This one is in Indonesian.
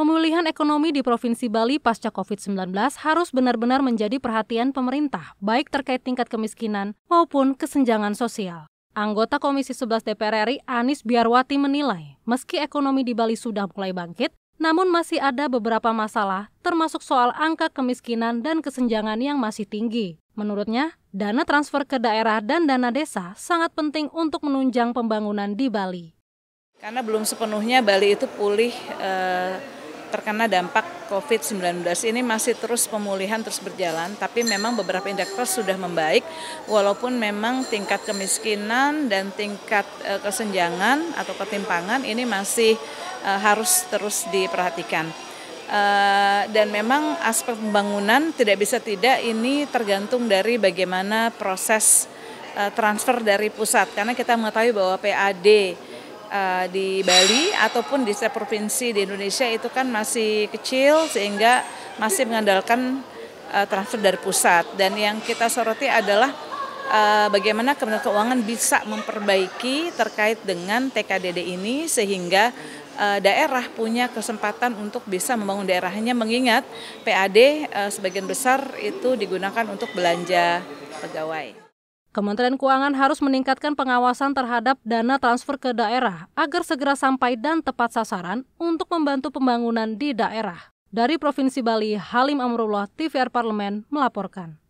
pemulihan ekonomi di Provinsi Bali pasca COVID-19 harus benar-benar menjadi perhatian pemerintah, baik terkait tingkat kemiskinan maupun kesenjangan sosial. Anggota Komisi 11 DPR RI Anis Biarwati menilai, meski ekonomi di Bali sudah mulai bangkit, namun masih ada beberapa masalah, termasuk soal angka kemiskinan dan kesenjangan yang masih tinggi. Menurutnya, dana transfer ke daerah dan dana desa sangat penting untuk menunjang pembangunan di Bali. Karena belum sepenuhnya Bali itu pulih eh, terkena dampak COVID-19 ini masih terus pemulihan terus berjalan, tapi memang beberapa indikator sudah membaik, walaupun memang tingkat kemiskinan dan tingkat e, kesenjangan atau ketimpangan ini masih e, harus terus diperhatikan. E, dan memang aspek pembangunan tidak bisa tidak ini tergantung dari bagaimana proses transfer dari pusat, karena kita mengetahui bahwa PAD uh, di Bali ataupun di setiap provinsi di Indonesia itu kan masih kecil sehingga masih mengandalkan uh, transfer dari pusat dan yang kita soroti adalah uh, bagaimana Kementerian Keuangan bisa memperbaiki terkait dengan TKDD ini sehingga daerah punya kesempatan untuk bisa membangun daerahnya mengingat PAD sebagian besar itu digunakan untuk belanja pegawai. Kementerian Keuangan harus meningkatkan pengawasan terhadap dana transfer ke daerah agar segera sampai dan tepat sasaran untuk membantu pembangunan di daerah. Dari Provinsi Bali, Halim Amrullah, TVR Parlemen melaporkan.